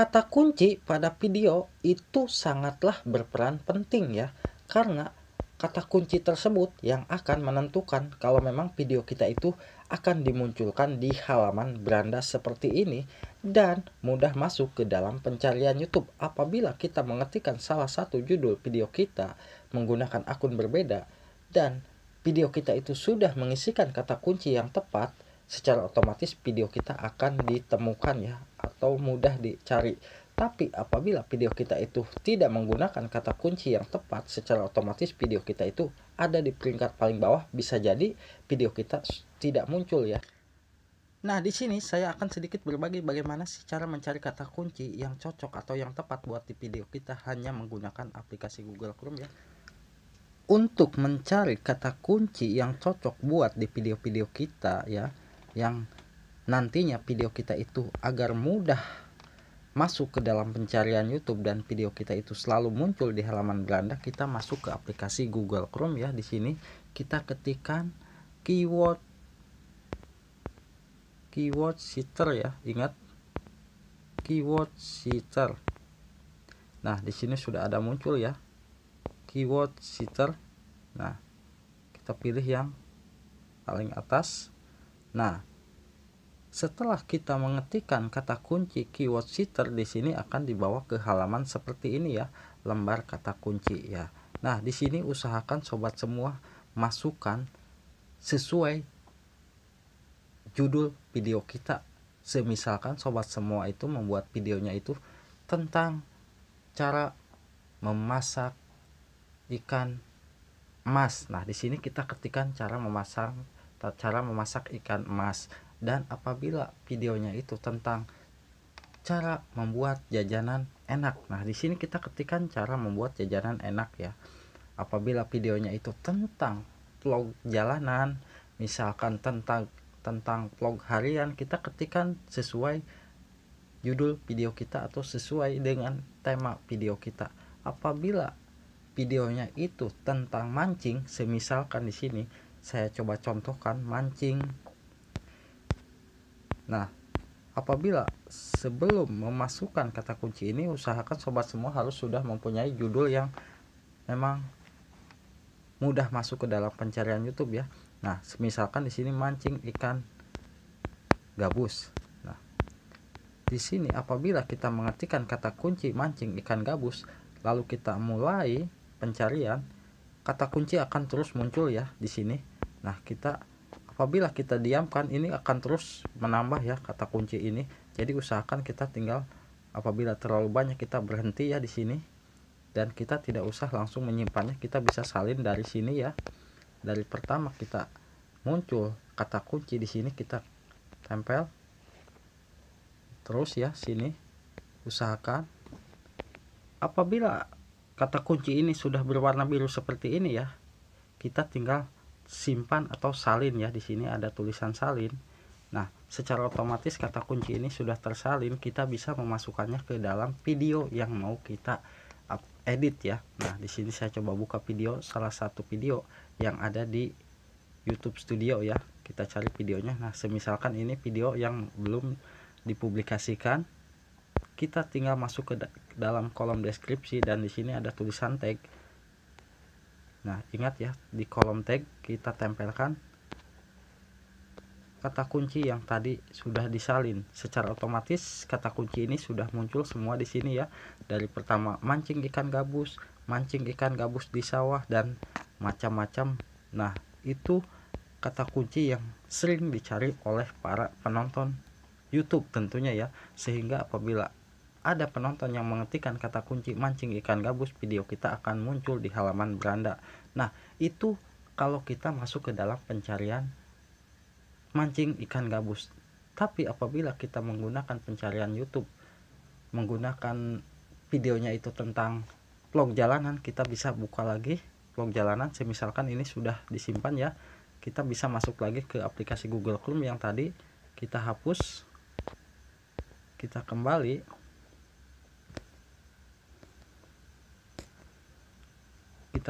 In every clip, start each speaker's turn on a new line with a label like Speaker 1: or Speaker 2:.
Speaker 1: Kata kunci pada video itu sangatlah berperan penting ya, karena kata kunci tersebut yang akan menentukan kalau memang video kita itu akan dimunculkan di halaman beranda seperti ini dan mudah masuk ke dalam pencarian YouTube apabila kita mengetikkan salah satu judul video kita menggunakan akun berbeda dan video kita itu sudah mengisikan kata kunci yang tepat secara otomatis video kita akan ditemukan ya atau mudah dicari. Tapi apabila video kita itu tidak menggunakan kata kunci yang tepat, secara otomatis video kita itu ada di peringkat paling bawah, bisa jadi video kita tidak muncul ya. Nah, di sini saya akan sedikit berbagi bagaimana sih cara mencari kata kunci yang cocok atau yang tepat buat di video kita hanya menggunakan aplikasi Google Chrome ya. Untuk mencari kata kunci yang cocok buat di video-video kita ya, yang nantinya video kita itu agar mudah masuk ke dalam pencarian YouTube dan video kita itu selalu muncul di halaman beranda kita masuk ke aplikasi Google Chrome ya di sini. Kita ketikkan keyword keyword sitter ya, ingat keyword sitter Nah, di sini sudah ada muncul ya. Keyword sitter Nah, kita pilih yang paling atas. Nah, setelah kita mengetikkan kata kunci keyword sitter di sini akan dibawa ke halaman seperti ini ya, lembar kata kunci ya. Nah, di sini usahakan sobat semua masukkan sesuai judul video kita. Semisalkan sobat semua itu membuat videonya itu tentang cara memasak ikan emas. Nah, di sini kita ketikkan cara memasak cara memasak ikan emas dan apabila videonya itu tentang cara membuat jajanan enak. Nah, di sini kita ketikkan cara membuat jajanan enak ya. Apabila videonya itu tentang vlog jalanan, misalkan tentang tentang vlog harian, kita ketikkan sesuai judul video kita atau sesuai dengan tema video kita. Apabila videonya itu tentang mancing, semisalkan di sini saya coba contohkan mancing Nah, apabila sebelum memasukkan kata kunci ini usahakan sobat semua harus sudah mempunyai judul yang memang mudah masuk ke dalam pencarian YouTube ya. Nah, misalkan di sini mancing ikan gabus. Nah, di sini apabila kita mengetikkan kata kunci mancing ikan gabus, lalu kita mulai pencarian, kata kunci akan terus muncul ya di sini. Nah, kita apabila kita diamkan ini akan terus menambah ya kata kunci ini jadi usahakan kita tinggal apabila terlalu banyak kita berhenti ya di sini dan kita tidak usah langsung menyimpannya kita bisa salin dari sini ya dari pertama kita muncul kata kunci di sini kita tempel terus ya sini usahakan apabila kata kunci ini sudah berwarna biru seperti ini ya kita tinggal simpan atau salin ya di sini ada tulisan salin nah secara otomatis kata kunci ini sudah tersalin kita bisa memasukkannya ke dalam video yang mau kita edit ya nah di sini saya coba buka video salah satu video yang ada di YouTube Studio ya kita cari videonya nah semisalkan ini video yang belum dipublikasikan kita tinggal masuk ke dalam kolom deskripsi dan di sini ada tulisan tag nah ingat ya di kolom tag kita tempelkan kata kunci yang tadi sudah disalin secara otomatis kata kunci ini sudah muncul semua di sini ya dari pertama mancing ikan gabus mancing ikan gabus di sawah dan macam-macam nah itu kata kunci yang sering dicari oleh para penonton YouTube tentunya ya sehingga apabila ada penonton yang mengetikkan kata kunci mancing ikan gabus, video kita akan muncul di halaman beranda. Nah, itu kalau kita masuk ke dalam pencarian mancing ikan gabus. Tapi apabila kita menggunakan pencarian YouTube, menggunakan videonya itu tentang vlog jalanan, kita bisa buka lagi vlog jalanan. Misalkan ini sudah disimpan ya, kita bisa masuk lagi ke aplikasi Google Chrome yang tadi kita hapus. Kita kembali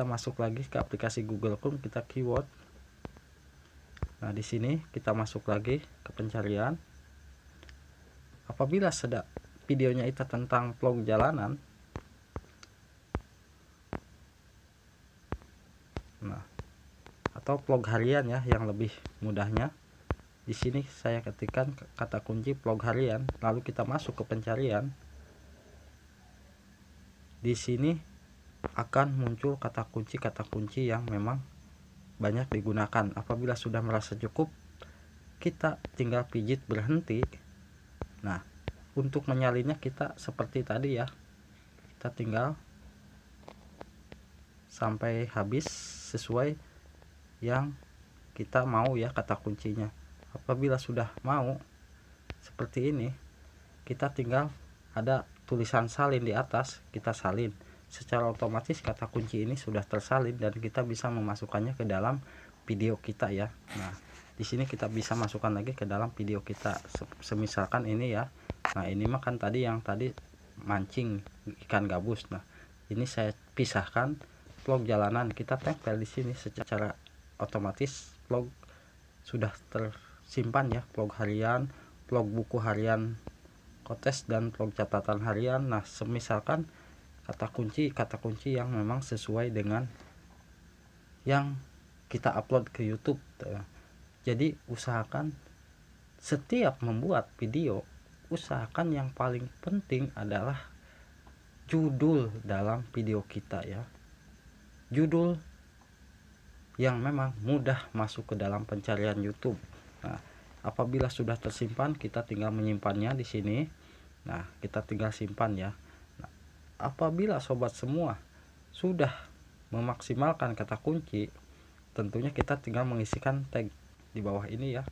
Speaker 1: kita masuk lagi ke aplikasi Google Chrome kita keyword nah di sini kita masuk lagi ke pencarian apabila sedap videonya itu tentang vlog jalanan nah atau vlog harian ya yang lebih mudahnya di sini saya ketikkan kata kunci vlog harian lalu kita masuk ke pencarian di sini akan muncul kata kunci-kata kunci yang memang banyak digunakan. Apabila sudah merasa cukup, kita tinggal pijit berhenti. Nah, untuk menyalinnya kita seperti tadi ya. Kita tinggal sampai habis sesuai yang kita mau ya kata kuncinya. Apabila sudah mau seperti ini, kita tinggal ada tulisan salin di atas, kita salin secara otomatis kata kunci ini sudah tersalin dan kita bisa memasukkannya ke dalam video kita ya nah di sini kita bisa masukkan lagi ke dalam video kita semisalkan ini ya nah ini makan tadi yang tadi mancing ikan gabus nah ini saya pisahkan vlog jalanan kita tempel di sini secara otomatis vlog sudah tersimpan ya vlog harian vlog buku harian kotes dan vlog catatan harian nah semisalkan kata kunci kata kunci yang memang sesuai dengan yang kita upload ke YouTube gitu ya. jadi usahakan setiap membuat video usahakan yang paling penting adalah judul dalam video kita ya judul yang memang mudah masuk ke dalam pencarian YouTube nah apabila sudah tersimpan kita tinggal menyimpannya di sini nah kita tinggal simpan ya apabila sobat semua sudah memaksimalkan kata kunci, tentunya kita tinggal mengisikan tag di bawah ini ya.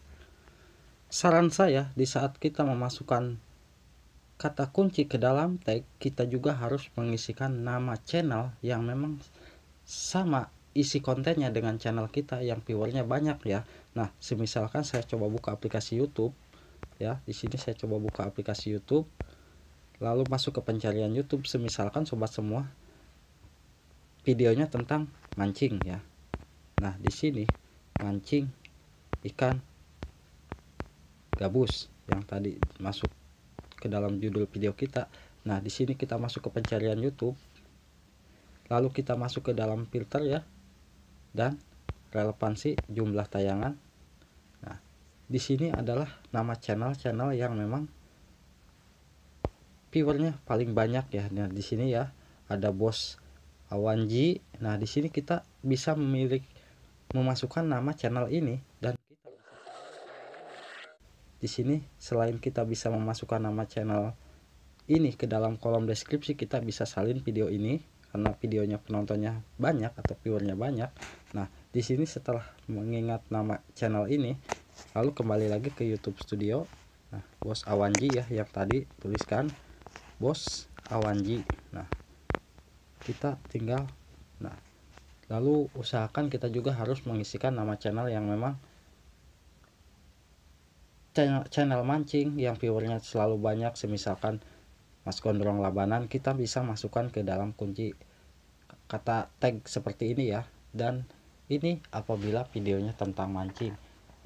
Speaker 1: Saran saya di saat kita memasukkan kata kunci ke dalam tag, kita juga harus mengisikan nama channel yang memang sama isi kontennya dengan channel kita yang viewernya banyak ya. Nah, semisalkan saya coba buka aplikasi YouTube ya, di sini saya coba buka aplikasi YouTube lalu masuk ke pencarian YouTube semisalkan sobat semua videonya tentang mancing ya nah di sini mancing ikan gabus yang tadi masuk ke dalam judul video kita nah di sini kita masuk ke pencarian YouTube lalu kita masuk ke dalam filter ya dan relevansi jumlah tayangan nah di sini adalah nama channel-channel yang memang viewernya paling banyak ya nah di sini ya ada bos Awanji nah di sini kita bisa memilih memasukkan nama channel ini dan kita di sini selain kita bisa memasukkan nama channel ini ke dalam kolom deskripsi kita bisa salin video ini karena videonya penontonnya banyak atau viewernya banyak nah di sini setelah mengingat nama channel ini lalu kembali lagi ke YouTube Studio nah bos Awanji ya yang tadi tuliskan bos awanji nah kita tinggal nah lalu usahakan kita juga harus mengisikan nama channel yang memang channel, channel mancing yang viewernya selalu banyak semisalkan mas gondrong labanan kita bisa masukkan ke dalam kunci kata tag seperti ini ya dan ini apabila videonya tentang mancing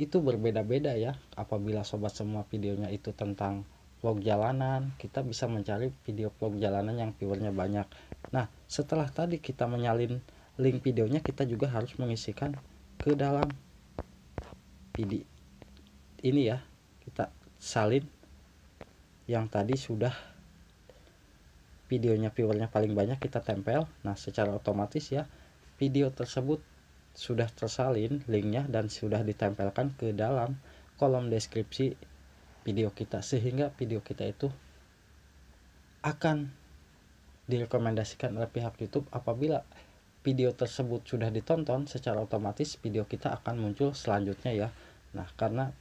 Speaker 1: itu berbeda-beda ya apabila sobat semua videonya itu tentang vlog jalanan kita bisa mencari video vlog jalanan yang viewernya banyak nah setelah tadi kita menyalin link videonya kita juga harus mengisikan ke dalam video ini ya kita salin yang tadi sudah videonya viewernya paling banyak kita tempel nah secara otomatis ya video tersebut sudah tersalin linknya dan sudah ditempelkan ke dalam kolom deskripsi video kita sehingga video kita itu akan direkomendasikan oleh pihak YouTube apabila video tersebut sudah ditonton secara otomatis video kita akan muncul selanjutnya ya nah karena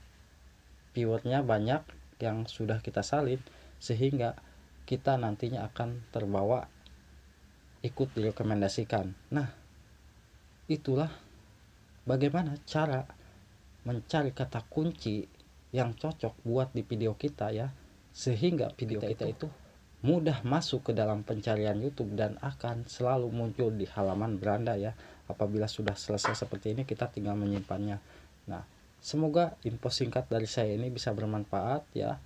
Speaker 1: viewernya banyak yang sudah kita salin sehingga kita nantinya akan terbawa ikut direkomendasikan nah itulah bagaimana cara mencari kata kunci yang cocok buat di video kita ya sehingga video kita, kita itu mudah masuk ke dalam pencarian YouTube dan akan selalu muncul di halaman beranda ya apabila sudah selesai seperti ini kita tinggal menyimpannya nah semoga info singkat dari saya ini bisa bermanfaat ya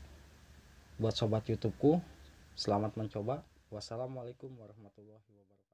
Speaker 1: buat sobat YouTubeku selamat mencoba wassalamualaikum warahmatullahi wabarakatuh